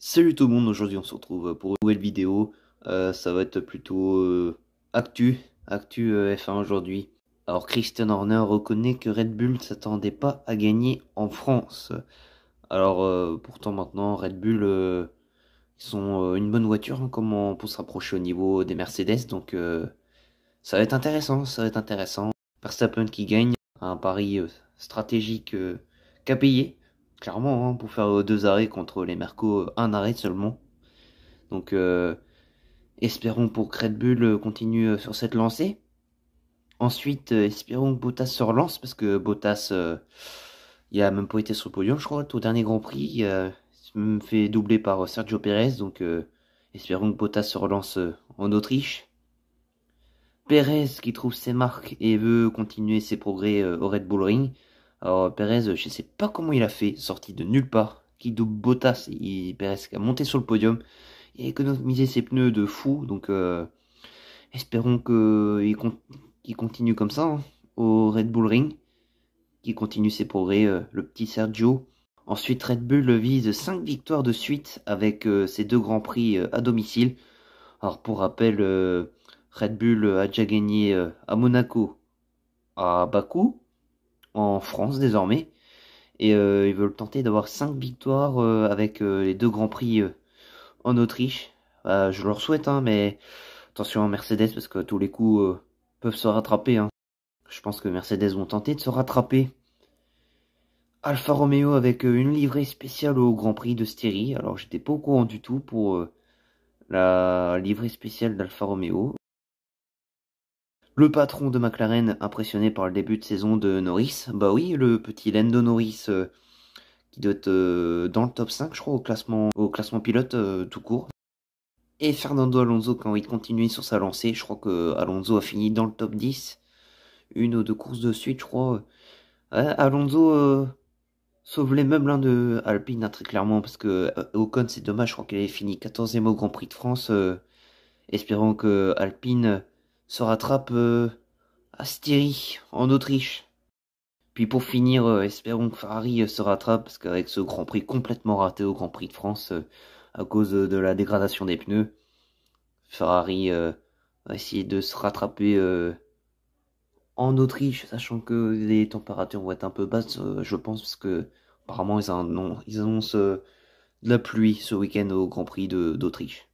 Salut tout le monde, aujourd'hui on se retrouve pour une nouvelle vidéo. Euh, ça va être plutôt euh, actu, actu euh, F1 aujourd'hui. Alors Christian Horner reconnaît que Red Bull ne s'attendait pas à gagner en France. Alors pourtant maintenant Red Bull ils sont une bonne voiture hein, comment pour se rapprocher au niveau des Mercedes donc ça va être intéressant, ça va être intéressant. Verstappen qui gagne un pari stratégique qu'à payer Clairement, hein, pour faire euh, deux arrêts contre les Mercos, euh, un arrêt seulement. Donc, euh, espérons pour Red Bull continue sur cette lancée. Ensuite, espérons que Bottas se relance, parce que Bottas, il a même pas été sur le podium, je crois, au dernier Grand Prix. Il se fait doubler par Sergio Pérez, donc espérons que Bottas se relance en Autriche. Perez qui trouve ses marques et veut continuer ses progrès au Red Bull Ring. Alors Perez, je sais pas comment il a fait, sorti de nulle part. Qui double Bottas, il, Perez a monté sur le podium. et a économisé ses pneus de fou, donc euh, espérons qu'il continue comme ça hein, au Red Bull Ring, Qui continue ses progrès, euh, le petit Sergio. Ensuite, Red Bull vise 5 victoires de suite avec euh, ses deux grands prix à domicile. Alors pour rappel, Red Bull a déjà gagné à Monaco, à Baku en France désormais. Et euh, ils veulent tenter d'avoir 5 victoires euh, avec euh, les deux grands prix en Autriche. je leur souhaite, hein, mais attention à hein, Mercedes parce que tous les coups peuvent se rattraper. Hein. Je pense que Mercedes vont tenter de se rattraper. Alfa Romeo avec une livrée spéciale au Grand Prix de Styrie. Alors j'étais pas au courant du tout pour la livrée spéciale d'Alfa Romeo. Le patron de McLaren, impressionné par le début de saison de Norris, bah oui, le petit Lando Norris euh, qui doit être euh, dans le top 5, je crois, au classement, au classement pilote euh, tout court. Et Fernando Alonso qui a envie de continuer sur sa lancée, je crois que Alonso a fini dans le top 10, une ou deux courses de suite, je crois. Alonso sauve les meubles hein, de Alpine hein, très clairement parce que Ocon c'est dommage, je crois qu'il avait fini 14e au Grand Prix de France, espérant que Alpine se rattrape à euh, Styrie, en Autriche. Puis pour finir, euh, espérons que Ferrari euh, se rattrape, parce qu'avec ce Grand Prix complètement raté au Grand Prix de France, à cause de la dégradation des pneus, Ferrari va essayer de se rattraper en Autriche, sachant que les températures vont être un peu basses, je pense, parce que apparemment ils annoncent, de la pluie ce week-end au Grand Prix d'Autriche.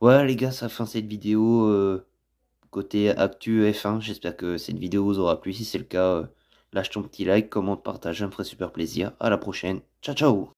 Voilà les gars, ça fin cette vidéo. Côté actu F1, j'espère que cette vidéo vous aura plu. Si c'est le cas, euh, lâche ton petit like, commente, partage, ça me ferait super plaisir. À la prochaine. Ciao ciao